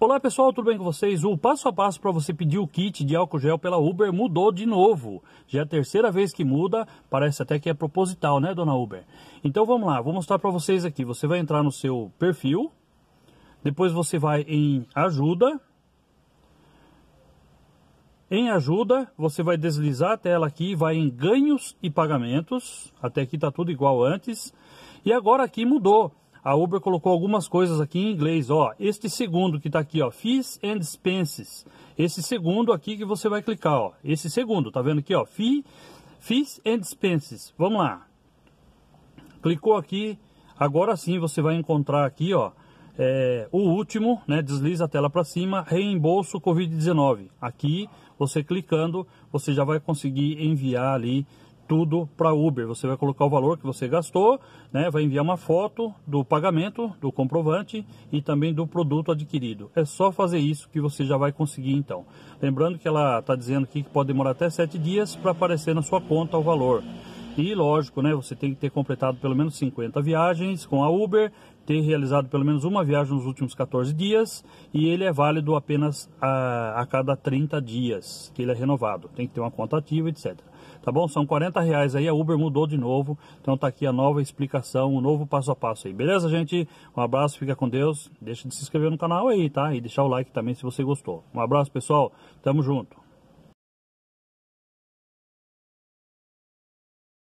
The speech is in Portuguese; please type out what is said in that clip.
Olá pessoal, tudo bem com vocês? O passo a passo para você pedir o kit de álcool gel pela Uber mudou de novo. Já é a terceira vez que muda, parece até que é proposital, né, dona Uber? Então vamos lá, vou mostrar para vocês aqui. Você vai entrar no seu perfil, depois você vai em ajuda. Em ajuda, você vai deslizar a tela aqui, vai em ganhos e pagamentos. Até aqui está tudo igual antes. E agora aqui mudou a Uber colocou algumas coisas aqui em inglês, ó. Este segundo que está aqui, ó, fees and expenses. Esse segundo aqui que você vai clicar, ó. Esse segundo, tá vendo aqui, ó, fee, fees and expenses. Vamos lá. Clicou aqui, agora sim você vai encontrar aqui, ó, é, o último, né, desliza a tela para cima, reembolso Covid-19. Aqui, você clicando, você já vai conseguir enviar ali tudo para Uber. Você vai colocar o valor que você gastou, né? vai enviar uma foto do pagamento, do comprovante e também do produto adquirido. É só fazer isso que você já vai conseguir então. Lembrando que ela está dizendo aqui que pode demorar até 7 dias para aparecer na sua conta o valor. E lógico, né, você tem que ter completado pelo menos 50 viagens com a Uber, ter realizado pelo menos uma viagem nos últimos 14 dias e ele é válido apenas a, a cada 30 dias que ele é renovado. Tem que ter uma conta ativa, etc. Tá bom? São 40 reais aí, a Uber mudou de novo. Então tá aqui a nova explicação, o novo passo a passo aí. Beleza, gente? Um abraço, fica com Deus. Deixa de se inscrever no canal aí, tá? E deixar o like também se você gostou. Um abraço, pessoal. Tamo junto.